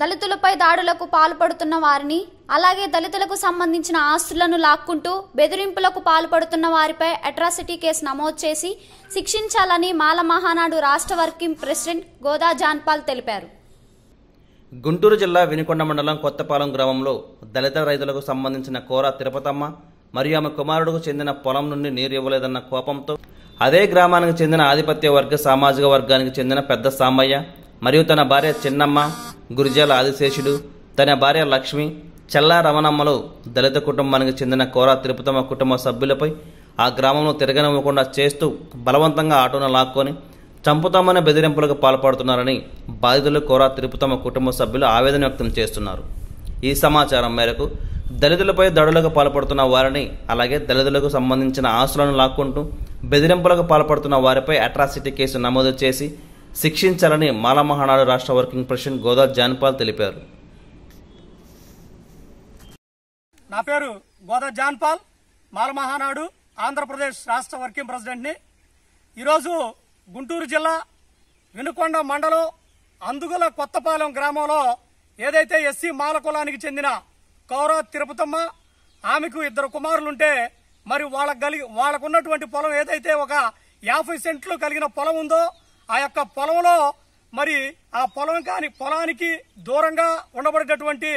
దళితులపై దాడులకు పాల్పడుతున్న వారిని అలాగే దళితులకు సంబంధించిన ఆస్తులను లాక్కుంటూ బెదిరింపులకు పాల్పడుతున్న వారిపై అట్రాసిటీ కేసు నమోదు చేసి శిక్షించాలని మాల మహానాడు రాష్ట్ర వర్కింగ్ ప్రెసిడెంట్ గోదా జాన్పాల్ తెలిపారు గుంటూరు జిల్లా వినికొండ మండలం కొత్తపాలెం గ్రామంలో దళిత రైతులకు సంబంధించిన కోర తిరుపతమ్మ మరియు ఆమె కుమారుడుకు చెందిన పొలం నుండి నీరు ఇవ్వలేదన్న కోపంతో అదే గ్రామానికి చెందిన ఆధిపత్య వర్గ సామాజిక వర్గానికి చెందిన పెద్ద సామయ్య మరియు తన భార్య చిన్నమ్మ గురిజాల ఆదిశేషుడు తన భార్య లక్ష్మి చల్లా రమణమ్మలు దళిత కుటుంబానికి చెందిన కోర తిరుపతమ్మ కుటుంబ సభ్యులపై ఆ గ్రామంలో తిరగనివ్వకుండా చేస్తూ బలవంతంగా ఆటోను లాక్కొని చంపుతామనే బెదిరింపులకు పాల్పడుతున్నారని బాధితులు కోరా తిరుపతమ్మ కుటుంబ సభ్యులు ఆవేదన వ్యక్తం చేస్తున్నారు ఈ సమాచారం మేరకు దళితులపై దాడులకు పాల్పడుతున్న వారిని అలాగే దళితులకు సంబంధించిన ఆస్తులను లాక్కుంటూ బెదిరింపులకు పాల్పడుతున్న వారిపై అట్రాసిటీ కేసు నమోదు చేసి శిక్షించాలని మాలమహానాడు రాష్ట్ర వర్కింగ్ ప్రెసిడెంట్ గోదా జాన్పాల్ తెలిపారు నా పేరు గోదా జాన్పాల్ మాలమహానాడు ఆంధ్రప్రదేశ్ రాష్ట్ర వర్కింగ్ ప్రెసిడెంట్ని ఈరోజు గుంటూరు జిల్లా వినుకొండ మండలం అందుగుల కొత్తపాలెం గ్రామంలో ఏదైతే ఎస్సీ మాల కులానికి చెందిన కౌరవ తిరుపతమ్మ ఆమెకు ఇద్దరు కుమారులుంటే మరి వాళ్ళకు కలిగి వాళ్ళకున్నటువంటి పొలం ఏదైతే ఒక యాభై సెంట్లు కలిగిన పొలం ఉందో ఆ యొక్క పొలంలో మరి ఆ పొలం కాని పొలానికి దూరంగా ఉండబడేటటువంటి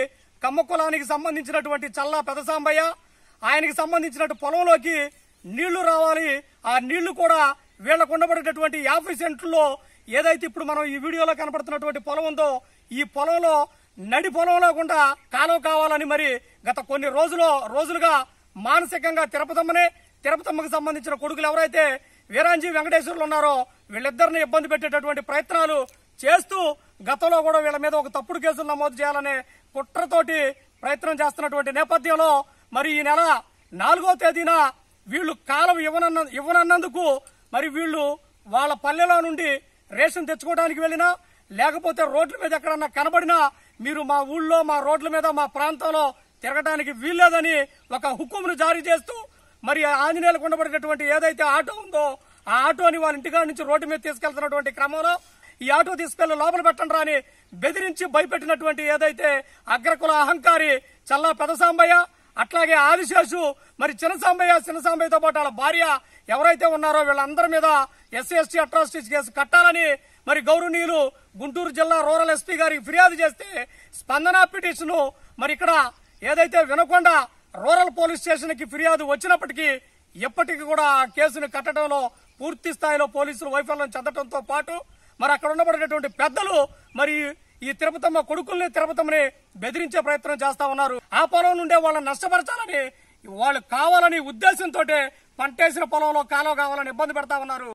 కమ్మ కులానికి సంబంధించినటువంటి చల్లా పెదసాంబయ్య ఆయనకి సంబంధించినట్టు పొలంలోకి నీళ్లు రావాలి ఆ నీళ్లు కూడా వీళ్లకు ఉండబడేటటువంటి యాభై సెంట్లలో ఏదైతే ఇప్పుడు మనం ఈ వీడియోలో కనపడుతున్నటువంటి పొలం ఉందో ఈ పొలంలో నడి పొలం లేకుండా కాలువ కావాలని మరి గత కొన్ని రోజులు రోజులుగా మానసికంగా తిరుపతమ్మనే తిరుపతమ్మకు సంబంధించిన కొడుకులు ఎవరైతే వీరాంజీ వెంకటేశ్వర్లు ఉన్నారో వీళ్ళిద్దరిని ఇబ్బంది పెట్టేటటువంటి ప్రయత్నాలు చేస్తూ గతంలో కూడా వీళ్ళ మీద ఒక తప్పుడు కేసులు నమోదు చేయాలనే కుట్రతోటి ప్రయత్నం చేస్తున్నటువంటి నేపథ్యంలో మరి ఈ నెల నాలుగో తేదీన వీళ్లు కాలం ఇవ్వనన్న ఇవ్వనన్నందుకు మరి వీళ్లు వాళ్ళ పల్లెలో నుండి రేషన్ తెచ్చుకోవడానికి వెళ్ళినా లేకపోతే రోడ్ల మీద ఎక్కడన్నా కనబడినా మీరు మా ఊళ్ళో మా రోడ్ల మీద మా ప్రాంతంలో తిరగడానికి వీల్లేదని ఒక హుకుమును జారీ చేస్తూ మరి ఆంజనేయులు కొండబడినటువంటి ఏదైతే ఆటో ఉందో ఆ ఆటోని వాళ్ళ ఇంటికాడ నుంచి రోడ్డు మీద తీసుకెళ్తున్నటువంటి క్రమంలో ఈ ఆటో తీసుకెళ్లి లోపల పెట్టండి రాని బెదిరించి భయపెట్టినటువంటి ఏదైతే అగ్రకుల అహంకారి చల్లా పెదసాంబయ్య అట్లాగే ఆదిశేషు మరి చిన్నసాంబయ్య చిన్నసాంబయ్యతో పాటు వాళ్ళ భార్య ఎవరైతే ఉన్నారో వీళ్ళందరి మీద ఎస్సీ ఎస్టీ అట్రాసిటీస్ కేసు కట్టాలని మరి గౌరవనీయులు గుంటూరు జిల్లా రూరల్ ఎస్పీ గారికి ఫిర్యాదు చేస్తే స్పందన పిటిషన్ మరి ఇక్కడ ఏదైతే వినకుండా రూరల్ పోలీస్ స్టేషన్కి ఫిర్యాదు వచ్చినప్పటికీ ఎప్పటికీ కూడా ఆ కేసును కట్టడంలో పూర్తి స్థాయిలో పోలీసులు వైఫల్యం చెందడంతో పాటు మరి అక్కడ ఉండబడేటువంటి పెద్దలు మరి ఈ తిరుపతమ్మ కొడుకుల్ని తిరుపతమ్మని బెదిరించే ప్రయత్నం చేస్తా ఉన్నారు ఆ పొలం నుండే వాళ్ళని నష్టపరచాలని వాళ్ళు కావాలని ఉద్దేశంతో పంటేసిన పొలంలో కాలువ కావాలని ఇబ్బంది పెడతా ఉన్నారు